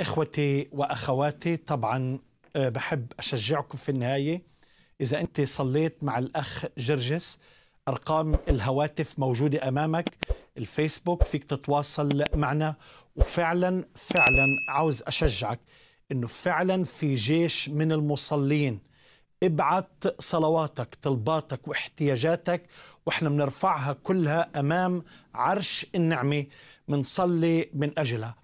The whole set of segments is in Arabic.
إخوتي وأخواتي طبعا آه، بحب أشجعكم في النهاية إذا أنت صليت مع الأخ جرجس أرقام الهواتف موجودة أمامك الفيسبوك فيك تتواصل معنا وفعلا فعلا عاوز أشجعك أنه فعلا في جيش من المصلين ابعت صلواتك طلباتك واحتياجاتك واحنا بنرفعها كلها امام عرش النعمه بنصلي من اجلها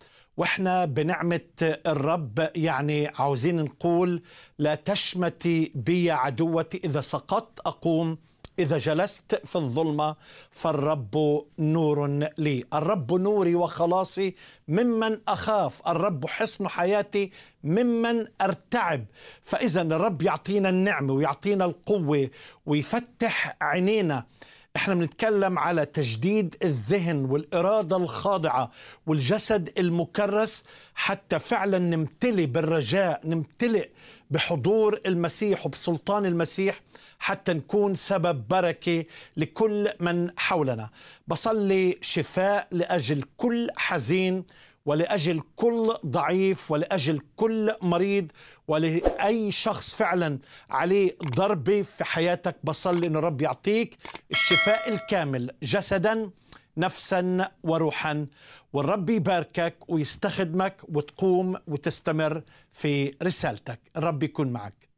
واحنا بنعمه الرب يعني عاوزين نقول لا تشمتي بي عدوتي اذا سقطت اقوم إذا جلست في الظلمة فالرب نور لي الرب نوري وخلاصي ممن أخاف الرب حصن حياتي ممن أرتعب فإذا الرب يعطينا النعمة ويعطينا القوة ويفتح عينينا احنا بنتكلم على تجديد الذهن والإرادة الخاضعة والجسد المكرس حتى فعلا نمتلئ بالرجاء نمتلئ بحضور المسيح وبسلطان المسيح حتى نكون سبب بركة لكل من حولنا بصلي شفاء لأجل كل حزين ولاجل كل ضعيف ولاجل كل مريض ولاي شخص فعلا عليه ضربه في حياتك بصلي ان رب يعطيك الشفاء الكامل جسدا نفسا وروحا والرب يباركك ويستخدمك وتقوم وتستمر في رسالتك الرب يكون معك